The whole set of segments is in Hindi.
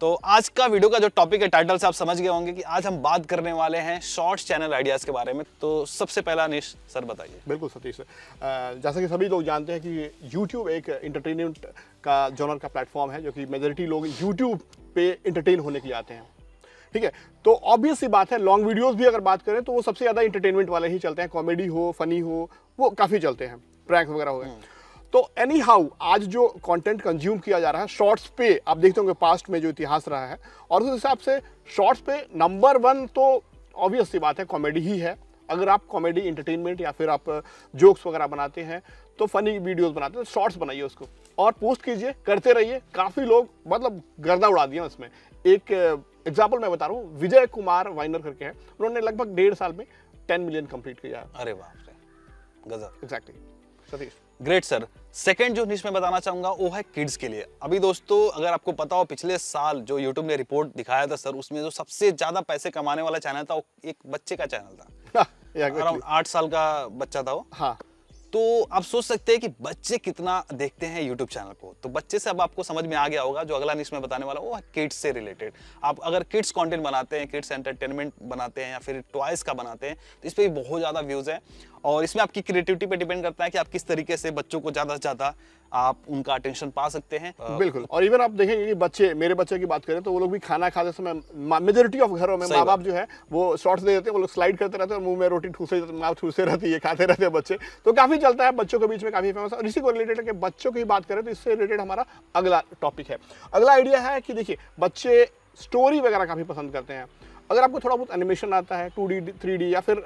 तो आज का वीडियो का जो टॉपिक है टाइटल से आप समझ गए होंगे कि आज हम बात करने वाले हैं शॉर्ट्स चैनल आइडियाज़ के बारे में तो सबसे पहला निश सर बताइए बिल्कुल सतीश जैसा कि सभी लोग जानते हैं कि यूट्यूब एक इंटरटेनमेंट का जॉनर का प्लेटफॉर्म है जो कि मेजोरिटी लोग यूट्यूब पे इंटरटेन होने के लिए आते हैं ठीक है तो ऑब्वियस सी बात है लॉन्ग वीडियोज़ भी अगर बात करें तो वो सबसे ज़्यादा इंटरटेनमेंट वाले ही चलते हैं कॉमेडी हो फनी हो वो काफ़ी चलते हैं प्रैंक वगैरह हो गए हम्म। तो एनी हाउ आज जो कंटेंट कंज्यूम किया जा रहा है शॉर्ट्स पे आप देखते होंगे पास्ट में जो इतिहास रहा है और उस हिसाब से शॉर्ट्स पे नंबर वन तो ऑब्वियस सी बात है कॉमेडी ही है अगर आप कॉमेडी इंटरटेनमेंट या फिर आप जोक्स वगैरह बनाते हैं तो फनी वीडियोस बनाते हैं शॉर्ट्स तो बनाइए उसको और पोस्ट कीजिए करते रहिए काफ़ी लोग मतलब गर्दा उड़ा दिया उसमें एक एग्जाम्पल मैं बता रहा हूँ विजय कुमार वाइनर करके हैं उन्होंने लगभग डेढ़ साल में टेन मिलियन कंप्लीट किया अरे वाह गजब exactly Satish great sir second जो निश मैं बताना चाहूंगा वो है किड्स के लिए अभी दोस्तों अगर आपको पता हो पिछले साल जो यूट्यूब ने रिपोर्ट दिखाया था सर उसमें जो सबसे ज़्यादा पैसे कमाने वाला चैनल था वो एक बच्चे का चैनल था अराउंड आठ साल का बच्चा था वो हाँ तो आप सोच सकते हैं कि बच्चे कितना देखते हैं यूट्यूब चैनल को तो बच्चे से अब आपको समझ में आ गया होगा जो अगला निश में बताने वाला वो है किड्स से रिलेटेड आप अगर किड्स कंटेंट बनाते हैं किड्स एंटरटेनमेंट बनाते हैं या फिर टॉयज़ का बनाते हैं तो इस पर भी बहुत ज़्यादा व्यूज़ है और इसमें आपकी क्रिएटिविटी पे डिपेंड करता है कि आप किस तरीके से बच्चों को ज़्यादा से ज़्यादा आप उनका अटेंशन पा सकते हैं बिल्कुल और इवन आप देखेंगे कि बच्चे मेरे बच्चे की बात करें तो वो लोग भी खाना खाते समय मेजोरिटी ऑफ घरों में माँ बाप जो है वो शॉर्ट्स दे देते हैं वो लोग स्लाइड करते रहते हैं मुंह में रोटी ठूसे माँ ठूसे रहती है खाते रहते हैं बच्चे तो काफ़ी चलता है बच्चों के बीच में काफ़ी फेमस और इसी को रिलेटेड है बच्चों की बात करें तो इससे रिलेटेड हमारा अगला टॉपिक है अगला आइडिया है कि देखिए बच्चे स्टोरी वगैरह काफ़ी पसंद करते हैं अगर आपको थोड़ा बहुत एनिमेशन आता है टू डी थ्री डी या फिर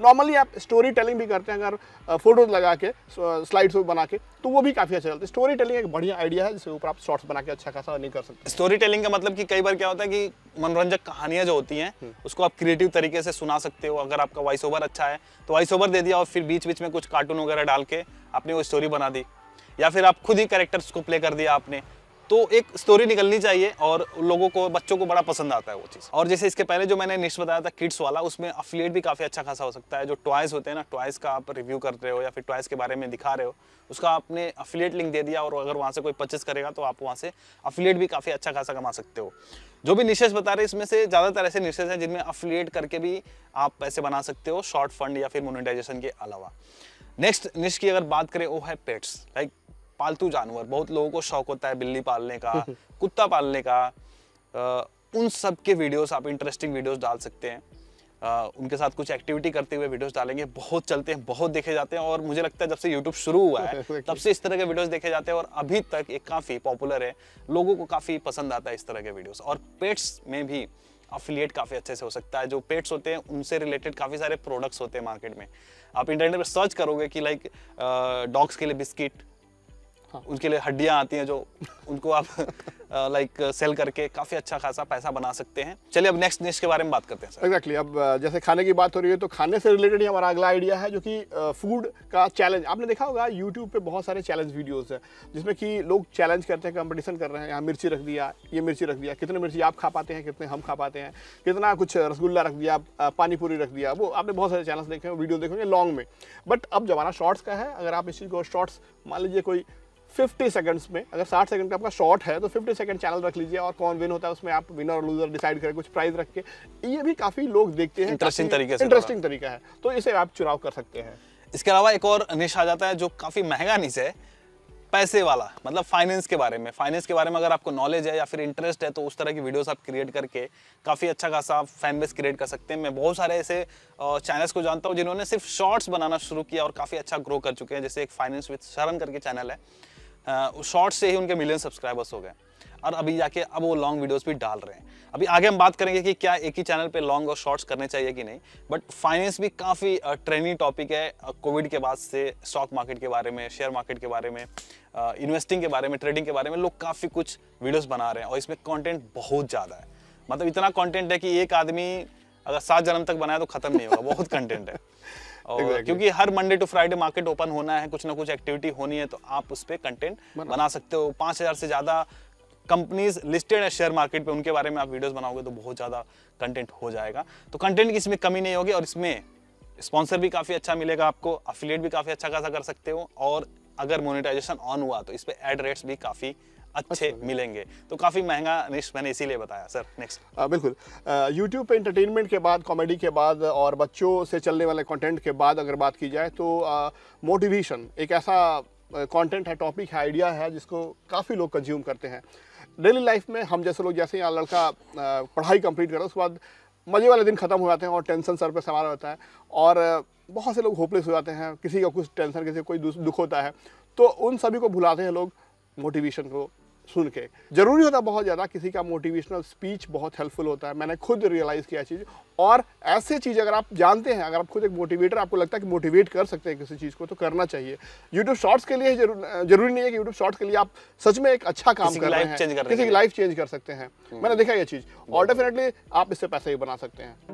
नॉर्मली आप स्टोरी टेलिंग भी करते हैं अगर फोटोज लगा के स्लाइड्स बना के तो वो भी काफ़ी अच्छा चलता है स्टोरी टेलिंग एक बढ़िया आइडिया है जिसके ऊपर आप शॉर्ट्स बना के अच्छा खासा नहीं कर सकते स्टोरी टेलिंग का मतलब कि कई बार क्या होता है कि मनोरंजक कहानियाँ जो होती हैं हम्म। उसको आप क्रिएटिव तरीके से सुना सकते हो अगर आपका वॉइस ओवर अच्छा है तो वॉइस ओवर दे दिया और फिर बीच बीच में कुछ कार्टून वगैरह डाल के आपने वो स्टोरी बना दी या फिर आप खुद ही कैरेक्टर्स को प्ले कर दिया आपने तो एक स्टोरी निकलनी चाहिए और लोगों को बच्चों को बड़ा पसंद आता है वो चीज़ और जैसे इसके पहले जो मैंने निश बताया था किड्स वाला उसमें अफिलेट भी काफ़ी अच्छा खासा हो सकता है जो टॉयज़ होते हैं ना टॉयज़ का आप रिव्यू कर रहे हो या फिर टॉयज़ के बारे में दिखा रहे हो उसका आपने अफिलेट लिंक दे दिया और अगर वहाँ से कोई परचेस करेगा तो आप वहाँ से अफिलेट भी काफ़ी अच्छा खासा कमा सकते हो जो भी निशेष बता रहे इसमें से ज़्यादातर ऐसे निशेष हैं जिनमें अफिलेट करके भी आप पैसे बना सकते हो शॉर्ट फंड या फिर मोनिटाइजेशन के अलावा नेक्स्ट निश की अगर बात करें वो है पेट्स लाइक पालतू जानवर बहुत लोगों को शौक होता है बिल्ली पालने का कुत्ता पालने का आ, उन सब के वीडियोस आप इंटरेस्टिंग वीडियोस डाल सकते हैं आ, उनके साथ कुछ एक्टिविटी करते हुए वीडियोस डालेंगे बहुत चलते हैं बहुत देखे जाते हैं और मुझे लगता है जब से यूट्यूब शुरू हुआ है तब से इस तरह के वीडियोस देखे जाते हैं और अभी तक ये काफ़ी पॉपुलर है लोगों को काफ़ी पसंद आता है इस तरह के वीडियोस और पेट्स में भी अफिलिएट काफ़ी अच्छे से हो सकता है जो पेट्स होते हैं उनसे रिलेटेड काफ़ी सारे प्रोडक्ट्स होते हैं मार्केट में आप इंटरनेट पर सर्च करोगे कि लाइक डॉग्स के लिए बिस्किट हाँ। उनके लिए हड्डियाँ आती हैं जो उनको आप लाइक सेल करके काफ़ी अच्छा खासा पैसा बना सकते हैं चलिए अब नेक्स्ट डिश के बारे में बात करते हैं सर एग्जैक्टली exactly, अब जैसे खाने की बात हो रही है तो खाने से रिलेटेड ही हमारा अगला आइडिया है जो कि फूड का चैलेंज आपने देखा होगा यूट्यूब पे बहुत सारे चैलेंज वीडियोज़ है जिसमें कि लोग चैलेंज करते हैं कॉम्पिटिशन कर रहे हैं यहाँ मिर्ची रख दिया ये मिर्ची रख दिया कितने मिर्ची आप खा पाते हैं कितने हम खा पाते हैं कितना कुछ रसगुल्ला रख दिया पानीपुरी रख दिया वो आपने बहुत सारे चैनल देखे हैं वीडियो देखेंगे लॉन्ग में बट अब जमाना शॉर्ट्स का है अगर आप इस चीज़ को शॉर्ट्स मान लीजिए कोई 50 सेकंड्स में अगर 60 सेकंड का आपका शॉर्ट है तो 50 सेकंड चैनल रख लीजिए और कौन विन होता है उसमें आप विनर और लूजर डिसाइड करें कुछ प्राइज रख के ये भी काफी लोग देखते हैं इंटरेस्टिंग तरीके से इंटरेस्टिंग तरीका है तो इसे आप चुनाव कर सकते हैं इसके अलावा एक और निश आ जाता है जो काफी महंगा निश है पैसे वाला मतलब फाइनेंस के बारे में फाइनेंस के बारे में अगर आपको नॉलेज है या फिर इंटरेस्ट है तो उस तरह की वीडियोस आप क्रिएट करके काफ़ी अच्छा खासा फैन बेस क्रिएट कर सकते हैं मैं बहुत सारे ऐसे चैनल्स को जानता हूँ जिन्होंने सिर्फ शॉर्ट्स बनाना शुरू किया और काफ़ी अच्छा ग्रो कर चुके हैं जैसे एक फाइनेंस विद शरण करके चैनल है शॉर्ट्स से ही उनके मिलियन सब्सक्राइबर्स हो गए और अभी जाके अब वो लॉन्ग वीडियोस भी डाल रहे हैं अभी आगे हम बात करेंगे कि क्या एक ही चैनल पे लॉन्ग और शॉर्ट्स करने चाहिए कि नहीं बट फाइनेंस भी काफ़ी ट्रेंडिंग टॉपिक है कोविड के बाद से स्टॉक मार्केट के बारे में शेयर मार्केट के बारे में इन्वेस्टिंग के बारे में ट्रेडिंग के बारे में लोग काफ़ी कुछ वीडियोज़ बना रहे हैं और इसमें कॉन्टेंट बहुत ज़्यादा है मतलब इतना कॉन्टेंट है कि एक आदमी अगर सात जन्म तक बनाए तो खत्म नहीं होगा बहुत कंटेंट है और exactly. क्योंकि हर Monday to Friday market open होना है कुछ ना कुछ एक्टिविटी होनी है तो आप उस पर कंटेंट बना सकते हो पाँच हज़ार से ज़्यादा कंपनीज लिस्टेड है शेयर मार्केट पे उनके बारे में आप वीडियोस बनाओगे तो बहुत ज़्यादा कंटेंट हो जाएगा तो कंटेंट की इसमें कमी नहीं होगी और इसमें स्पॉन्सर भी काफ़ी अच्छा मिलेगा आपको अफिलेट भी काफ़ी अच्छा खासा कर सकते हो और अगर मोनिटाइजेशन ऑन हुआ तो इस पर एड रेट्स भी काफ़ी अच्छे अच्छा। मिलेंगे तो काफ़ी महंगा रिस्क मैंने इसीलिए बताया सर नेक्स्ट बिल्कुल यूट्यूब पे इंटरटेनमेंट के बाद कॉमेडी के बाद और बच्चों से चलने वाले कंटेंट के बाद अगर बात की जाए तो मोटिवेशन एक ऐसा कंटेंट है टॉपिक है आइडिया है जिसको काफ़ी लोग कंज्यूम करते हैं डेली लाइफ में हम जैसे लोग जैसे यहाँ लड़का पढ़ाई कंप्लीट करता है उसके बाद मज़े वाले दिन ख़त्म हो जाते हैं और टेंशन सर पे सवार होता है और बहुत से लोग होपलेस हो जाते हैं किसी का कुछ टेंशन किसी कोई दुख होता है तो उन सभी को भुलाते हैं लोग मोटिवेशन को सुन के जरूरी होता है बहुत ज़्यादा किसी का मोटिवेशनल स्पीच बहुत हेल्पफुल होता है मैंने खुद रियलाइज़ किया चीज़ और ऐसे चीज़ अगर आप जानते हैं अगर आप खुद एक मोटिवेटर आपको लगता है कि मोटिवेट कर सकते हैं किसी चीज़ को तो करना चाहिए यूट्यूब शॉर्ट्स के लिए जरूर, जरूरी नहीं है कि यूट्यूब शॉर्ट्स के लिए आप सच में एक अच्छा काम कर रहे हैं किसी की लाइफ चेंज कर सकते हैं हम्म। मैंने देखा यह चीज़ और डेफिनेटली आप इससे पैसे भी बना सकते हैं